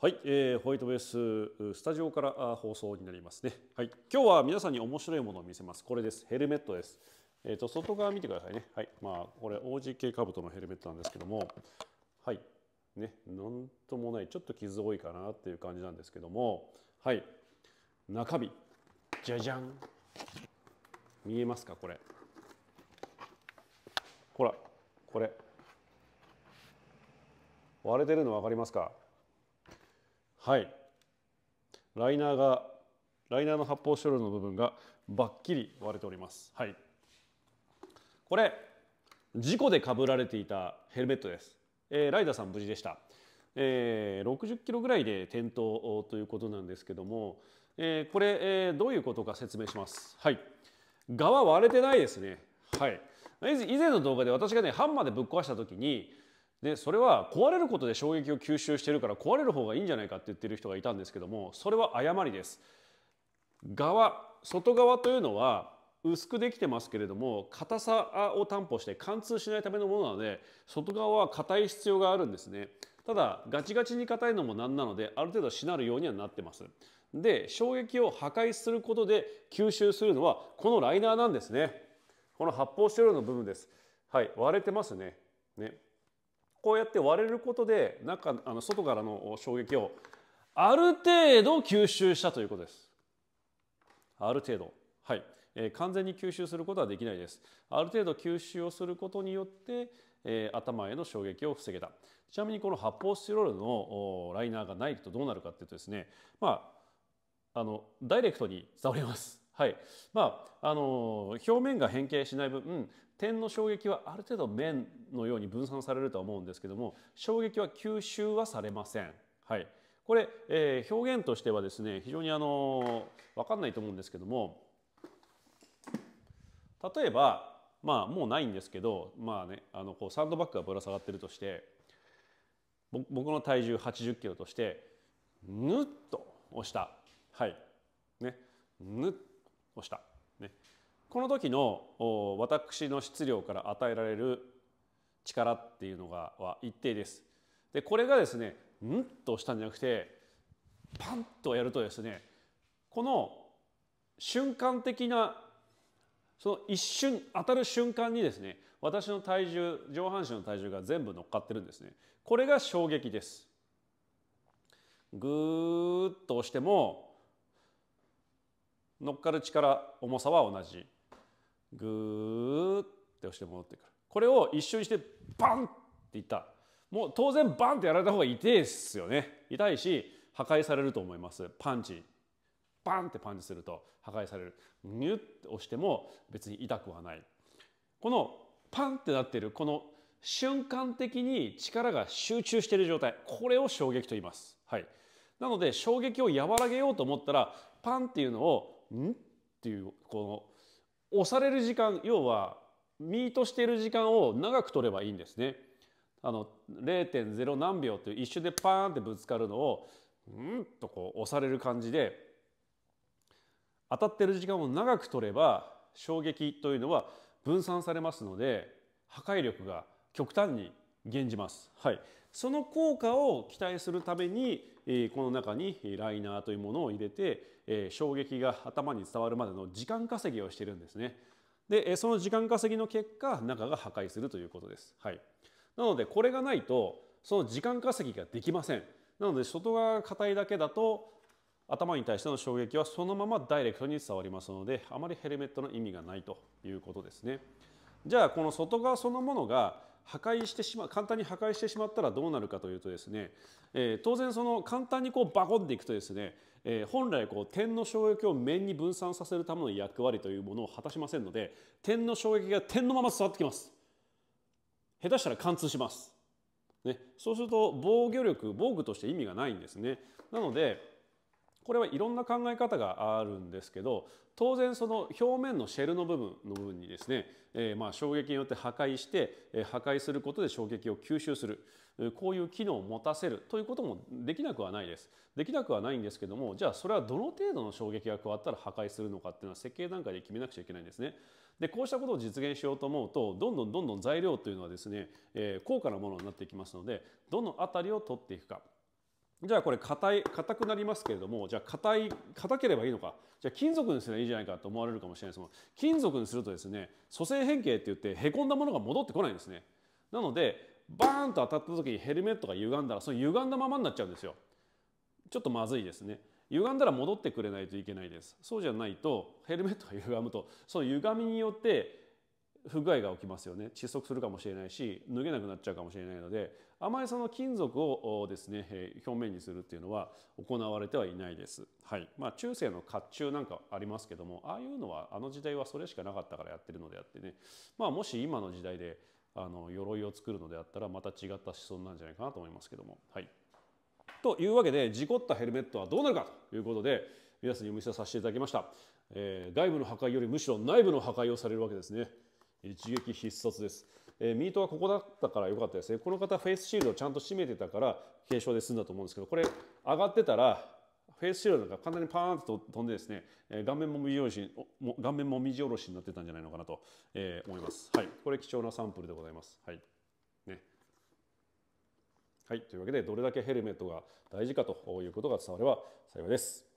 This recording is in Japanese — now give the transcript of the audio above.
はい、えー、ホワイトベーススタジオから放送になりますね。はい、今日は皆さんに面白いものを見せます。これです。ヘルメットです。えっ、ー、と外側見てくださいね。はい、まあこれ o g 系カブトのヘルメットなんですけども、はい、ね、なんともないちょっと傷多いかなっていう感じなんですけども、はい、中身じゃじゃん。見えますかこれ？ほら、これ。割れてるの分かりますか？はいライナーがライナーの発泡スチロールの部分がバッキリ割れておりますはいこれ事故でかぶられていたヘルメットです、えー、ライダーさん無事でした、えー、60キロぐらいで転倒ということなんですけども、えー、これ、えどういうことか説明しますはい側割れてないですねはい以前の動画で私がねハンマーでぶっ壊した時にでそれは壊れることで衝撃を吸収してるから壊れる方がいいんじゃないかって言ってる人がいたんですけどもそれは誤りです。側外側というのは薄くできてますけれども硬さを担保して貫通しないためのものなので外側は硬い必要があるんですねただガチガチに硬いのもなんなのである程度しなるようにはなってますで衝撃を破壊することで吸収するのはこのライナーなんですねこの発泡スチロールの部分ですはい割れてますねねこうやって割れることで中あの外からの衝撃をある程度吸収したということです。ある程度。はい。えー、完全に吸収することはできないです。ある程度吸収をすることによって、えー、頭への衝撃を防げた。ちなみにこの発泡スチロールのライナーがないとどうなるかっていうとですね、まあ、あのダイレクトに伝わります。はいまあ、あの表面が変形しない分、うん、点の衝撃はある程度面のように分散されるとは思うんですけども衝撃は吸収はされません。はい、これ、えー、表現としてはですね非常にあの分かんないと思うんですけども例えば、まあ、もうないんですけど、まあね、あのこうサンドバッグがぶら下がってるとして僕の体重8 0キロとしてぬっと押した。はいね、ぬっをした。ね、この時の私の質量から与えられる力っていうのがは一定です。でこれがですねんと押したんじゃなくてパンとやるとですねこの瞬間的なその一瞬当たる瞬間にですね私の体重上半身の体重が全部乗っかってるんですねこれが衝撃ですぐーっと押しても乗っかる力重さは同じグーって押して戻ってくるこれを一瞬にしてバンっていったもう当然バンってやられた方が痛いですよね痛いし破壊されると思いますパンチバンってパンチすると破壊されるニュッて押しても別に痛くはないこのパンってなってるこの瞬間的に力が集中している状態これを衝撃と言います、はい、なので衝撃を和らげようと思ったらパンっていうのを「ん?」っていうこの押される時間要はミートしている時間を長く取ればいいんですね。あの0.0何秒という一瞬でパーンってぶつかるのをうんとこう押される感じで当たってる時間を長く取れば衝撃というのは分散されますので破壊力が極端に減じます。はい、その効果を期待するためにこの中にライナーというものを入れて衝撃が頭に伝わるまでの時間稼ぎをしてるんですね。でその時間稼ぎの結果中が破壊するということです。はい、なのでこれがないとその時間稼ぎができません。なので外側が硬いだけだと頭に対しての衝撃はそのままダイレクトに伝わりますのであまりヘルメットの意味がないということですね。じゃあこの外側そのものが破壊してしまう簡単に破壊してしまったらどうなるかというとですね、えー、当然その簡単にこうバコンでいくとですね、えー、本来こう点の衝撃を面に分散させるための役割というものを果たしませんので点の衝撃が点のまま伝わってきます。下手したら貫通します。ね、そうすると防御力防具として意味がないんですね。なのでこれはいろんな考え方があるんですけど当然その表面のシェルの部分の部分にですね、えー、まあ衝撃によって破壊して、えー、破壊することで衝撃を吸収するこういう機能を持たせるということもできなくはないです。できなくはないんですけどもじゃあそれはどの程度の衝撃が加わったら破壊するのかっていうのは設計段階で決めなくちゃいけないんですね。でこうしたことを実現しようと思うとどんどんどんどん材料というのはですね、えー、高価なものになっていきますのでどの辺りを取っていくか。じゃあこれ硬い硬くなりますけれどもじゃあ硬い硬ければいいのかじゃあ金属にすればいいじゃないかと思われるかもしれないですど金属にするとですね組成変形って言ってへこんだものが戻ってこないんですねなのでバーンと当たった時にヘルメットが歪んだらその歪んだままになっちゃうんですよちょっとまずいですね歪んだら戻ってくれないといけないですそうじゃないとヘルメットが歪むとその歪みによって不具合が起きますよね窒息するかもしれないし脱げなくなっちゃうかもしれないのであまりその金属をですね表面にするっていうのは行われてはいないです。はいまあ、中世の甲冑なんかありますけどもああいうのはあの時代はそれしかなかったからやってるのであってね、まあ、もし今の時代であの鎧を作るのであったらまた違った思想なんじゃないかなと思いますけども。はいというわけで事故ったヘルメットはどうなるかということで皆さんにお見せさせていただきました、えー、外部の破壊よりむしろ内部の破壊をされるわけですね一撃必殺ですえー、ミートはここだったから良かったですねこの方フェイスシールドをちゃんと締めてたから軽傷で済んだと思うんですけどこれ上がってたらフェイスシールドが簡単にパーンと飛んでですね、えー、顔面もみじおろし顔面も右下ろしになってたんじゃないのかなと、えー、思います。はい、これ貴重なサンプルでございます。はい。ね。はい、というわけでどれだけヘルメットが大事かということが伝われば幸いです。